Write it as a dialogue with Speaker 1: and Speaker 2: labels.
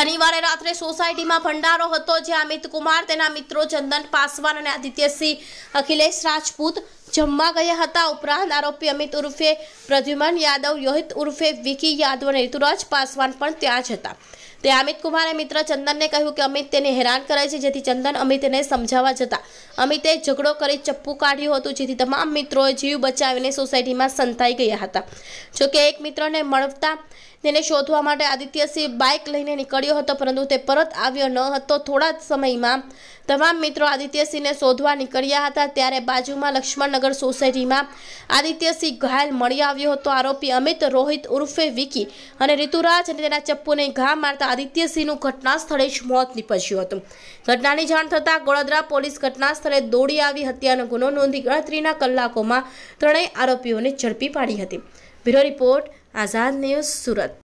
Speaker 1: શનિવારે રાત્રે સોસાયટીમાં ભંડારો હતો જ્યાં અમિત કુમાર તેના મિત્રો ચંદન પાસવાન અને આદિત્યસિંહ અખિલેશ રાજપૂત જમવા ગયા હતા ઉપરાંત આરોપી અમિત ઉર્ફે પ્રદ્યુમન યાદવ યોહિત ઉર્ફે વિકી યાદવ અને ઋતુરાજ પાસવાન પણ ત્યાં જ હતા તે અમિત કુમારે મિત્ર ચંદનને કહ્યું કે અમિત તેને હેરાન કરે છે જેથી ચંદન અમિતને સમજાવવા જતા અમિતે ઝઘડો કરી ચપ્પુ કાઢ્યું હતું જેથી તમામ મિત્રોએ જીવ બચાવીને સોસાયટીમાં સંતાઈ ગયા હતા જોકે એક મિત્રને મળતા તેને શોધવા માટે આદિત્યસિંહ બાઇક લઈને નીકળ્યો હતો પરંતુ તે પરત આવ્યો ન હતો થોડા જ સમયમાં તમામ મિત્રો આદિત્યસિંહને શોધવા નીકળ્યા હતા ત્યારે બાજુમાં લક્ષ્મણનગર સોસાયટીમાં આદિત્યસિંહ ઘાયલ મળી આવ્યો હતો આરોપી અમિત રોહિત ઉર્ફે વિકી અને ઋતુરાજ અને તેના ચપ્પુને ઘા મારતા આદિત્યસિંહનું ઘટના સ્થળે જ મોત નીપજ્યું હતું ઘટનાની જાણ થતાં ગોળાદરા પોલીસ ઘટના સ્થળે દોડી આવી હત્યાનો ગુનો નોંધી ગણતરીના કલાકોમાં ત્રણેય આરોપીઓને ઝડપી પાડી હતી bureau report Azad news Surat